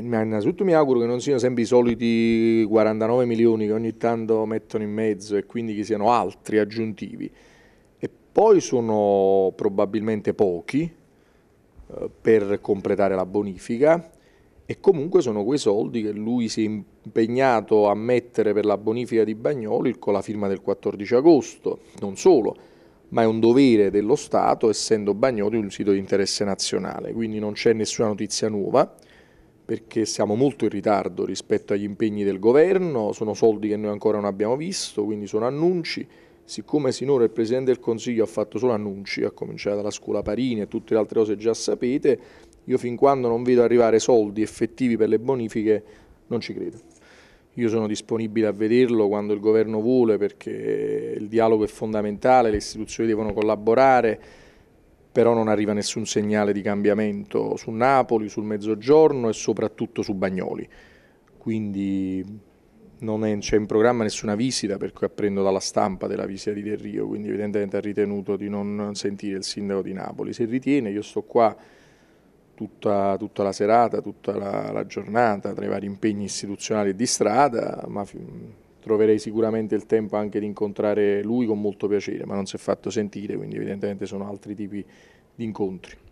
innanzitutto mi auguro che non siano sempre i soliti 49 milioni che ogni tanto mettono in mezzo e quindi che siano altri aggiuntivi. E poi sono probabilmente pochi eh, per completare la bonifica e comunque sono quei soldi che lui si è impegnato a mettere per la bonifica di Bagnoli con la firma del 14 agosto, non solo, ma è un dovere dello Stato essendo Bagnoli un sito di interesse nazionale, quindi non c'è nessuna notizia nuova perché siamo molto in ritardo rispetto agli impegni del governo, sono soldi che noi ancora non abbiamo visto, quindi sono annunci. Siccome sinora il Presidente del Consiglio ha fatto solo annunci, a cominciare dalla scuola Parini e tutte le altre cose già sapete, io fin quando non vedo arrivare soldi effettivi per le bonifiche non ci credo. Io sono disponibile a vederlo quando il governo vuole perché il dialogo è fondamentale, le istituzioni devono collaborare, però non arriva nessun segnale di cambiamento su Napoli, sul Mezzogiorno e soprattutto su Bagnoli. Quindi non c'è in programma nessuna visita, per cui apprendo dalla stampa della visita di Del Rio, quindi evidentemente ha ritenuto di non sentire il sindaco di Napoli. Se ritiene, io sto qua tutta, tutta la serata, tutta la, la giornata, tra i vari impegni istituzionali e di strada, ma troverei sicuramente il tempo anche di incontrare lui con molto piacere, ma non si è fatto sentire, quindi evidentemente sono altri tipi di incontri.